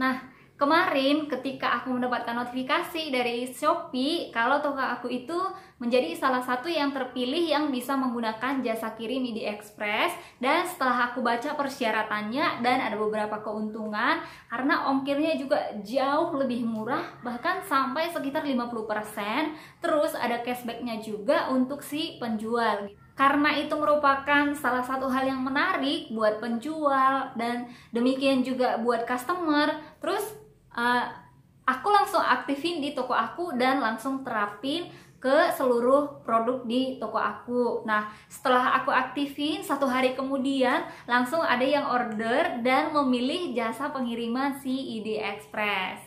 Nah, kemarin ketika aku mendapatkan notifikasi dari Shopee kalau toko aku itu menjadi salah satu yang terpilih yang bisa menggunakan jasa kirim di Express dan setelah aku baca persyaratannya dan ada beberapa keuntungan karena ongkirnya juga jauh lebih murah bahkan sampai sekitar 50% terus ada cashbacknya juga untuk si penjual karena itu merupakan salah satu hal yang menarik buat penjual dan demikian juga buat customer terus uh, aku langsung aktifin di toko aku dan langsung terapin ke seluruh produk di toko aku. Nah, setelah aku aktifin satu hari kemudian langsung ada yang order dan memilih jasa pengiriman si ID Express.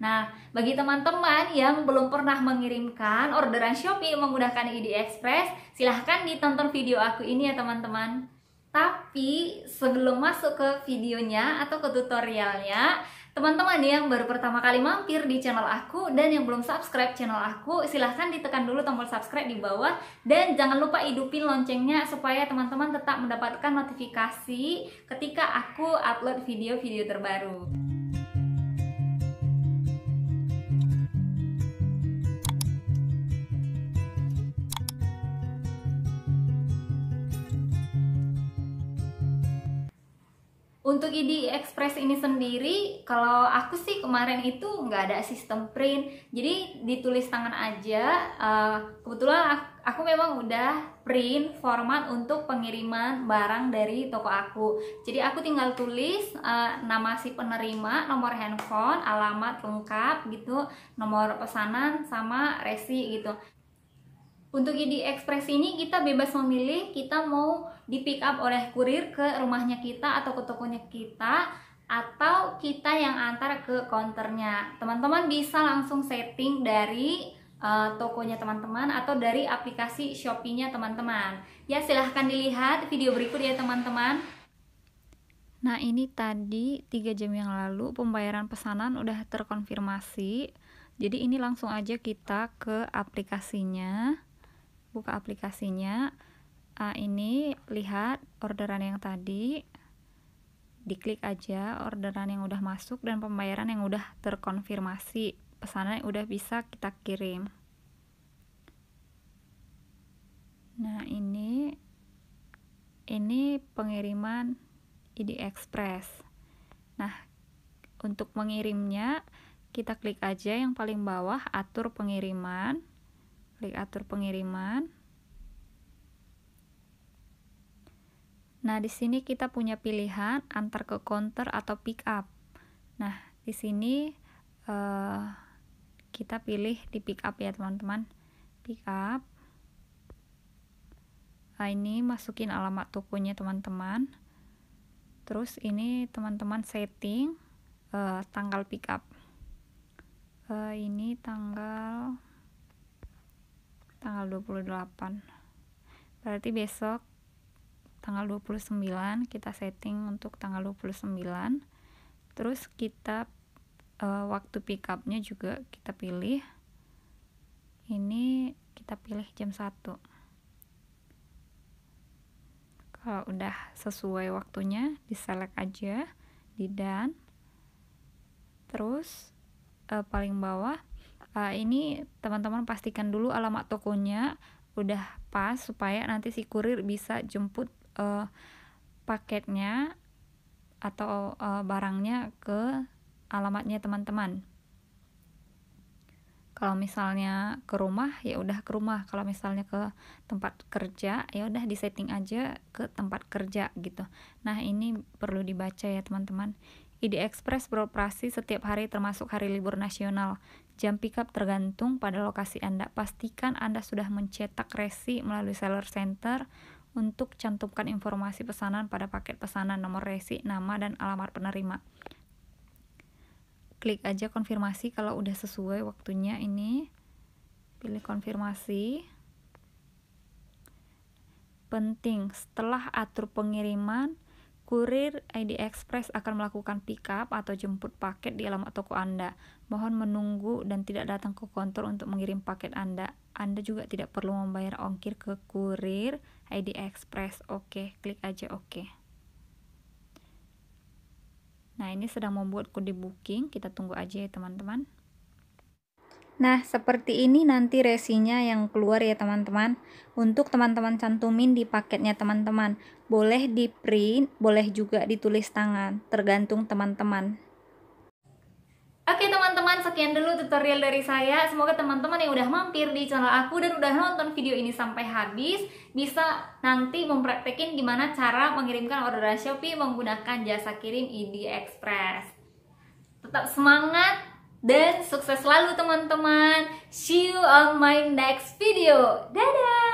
Nah, bagi teman-teman yang belum pernah mengirimkan orderan Shopee menggunakan ID Express, silahkan ditonton video aku ini ya teman-teman. Tapi sebelum masuk ke videonya atau ke tutorialnya, Teman-teman yang baru pertama kali mampir di channel aku dan yang belum subscribe channel aku, silahkan ditekan dulu tombol subscribe di bawah dan jangan lupa hidupin loncengnya supaya teman-teman tetap mendapatkan notifikasi ketika aku upload video-video terbaru. untuk ID Express ini sendiri, kalau aku sih kemarin itu nggak ada sistem print, jadi ditulis tangan aja. Eh, kebetulan aku memang udah print format untuk pengiriman barang dari toko aku. Jadi aku tinggal tulis eh, nama si penerima, nomor handphone, alamat lengkap gitu, nomor pesanan sama resi gitu. Untuk ID Express ini kita bebas memilih kita mau di pick up oleh kurir ke rumahnya kita atau ke tokonya kita atau kita yang antar ke konternya. Teman-teman bisa langsung setting dari uh, tokonya teman-teman atau dari aplikasi Shopee-nya teman-teman. Ya, silahkan dilihat video berikut ya teman-teman. Nah, ini tadi 3 jam yang lalu pembayaran pesanan udah terkonfirmasi. Jadi ini langsung aja kita ke aplikasinya buka aplikasinya uh, ini lihat orderan yang tadi diklik aja orderan yang udah masuk dan pembayaran yang udah terkonfirmasi pesanan yang udah bisa kita kirim nah ini ini pengiriman ID Express nah untuk mengirimnya kita klik aja yang paling bawah atur pengiriman klik atur pengiriman nah di sini kita punya pilihan antar ke counter atau pick up nah di sini eh, kita pilih di pick up ya teman-teman pick up nah, ini masukin alamat tokonya teman-teman terus ini teman-teman setting eh, tanggal pick up Uh, ini tanggal tanggal 28 berarti besok tanggal 29 kita setting untuk tanggal 29 terus kita uh, waktu pick upnya juga kita pilih ini kita pilih jam 1 kalau udah sesuai waktunya select aja di dan terus uh, paling bawah uh, ini teman-teman pastikan dulu alamat tokonya udah pas supaya nanti si kurir bisa jemput uh, paketnya atau uh, barangnya ke alamatnya teman-teman. Kalau misalnya ke rumah ya udah ke rumah, kalau misalnya ke tempat kerja ya udah di setting aja ke tempat kerja gitu. Nah, ini perlu dibaca ya teman-teman. ID Express beroperasi setiap hari termasuk hari libur nasional. Jam pickup tergantung pada lokasi Anda. Pastikan Anda sudah mencetak resi melalui seller center untuk cantumkan informasi pesanan pada paket pesanan nomor resi, nama, dan alamat penerima. Klik aja konfirmasi kalau udah sesuai waktunya ini. Pilih konfirmasi. Penting, setelah atur pengiriman, Kurir ID Express akan melakukan pick up atau jemput paket di alamat toko Anda. Mohon menunggu dan tidak datang ke kantor untuk mengirim paket Anda. Anda juga tidak perlu membayar ongkir ke kurir ID Express. Oke, klik aja oke. Nah, ini sedang membuat kode booking. Kita tunggu aja ya, teman-teman. Nah, seperti ini nanti resinya yang keluar ya teman-teman. Untuk teman-teman cantumin di paketnya teman-teman. Boleh di print, boleh juga ditulis tangan, tergantung teman-teman. Oke teman-teman, sekian dulu tutorial dari saya. Semoga teman-teman yang udah mampir di channel aku dan udah nonton video ini sampai habis bisa nanti mempraktekin gimana cara mengirimkan orderan Shopee menggunakan jasa kirim ID Express. Tetap semangat, dan sukses selalu teman-teman. See you on my next video. Dadah!